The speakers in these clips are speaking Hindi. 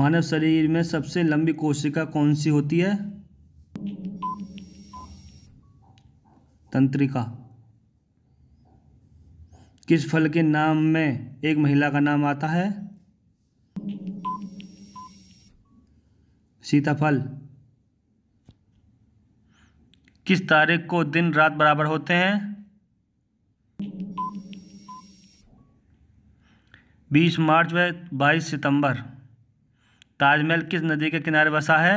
मानव शरीर में सबसे लंबी कोशिका कौन सी होती है तंत्रिका किस फल के नाम में एक महिला का नाम आता है सीताफल किस तारीख को दिन रात बराबर होते हैं 20 मार्च व 22 सितंबर ताजमहल किस नदी के किनारे बसा है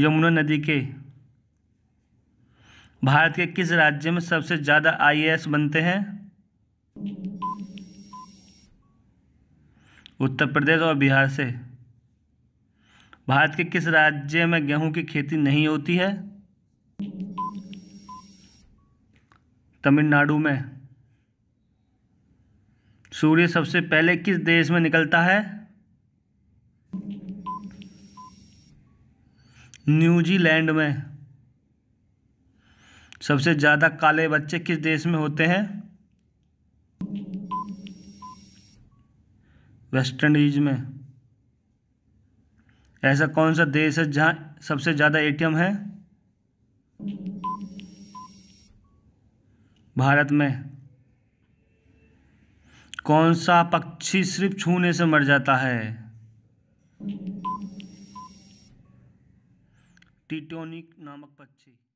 यमुना नदी के भारत के किस राज्य में सबसे ज़्यादा आईएएस बनते हैं उत्तर प्रदेश और बिहार से भारत के किस राज्य में गेहूं की खेती नहीं होती है तमिलनाडु में सूर्य सबसे पहले किस देश में निकलता है न्यूजीलैंड में सबसे ज़्यादा काले बच्चे किस देश में होते हैं वेस्ट इंडीज में ऐसा कौन सा देश है जहां सबसे ज़्यादा एटीएम है भारत में कौन सा पक्षी सिर्फ छूने से मर जाता है टिटोनिक नामक पक्षी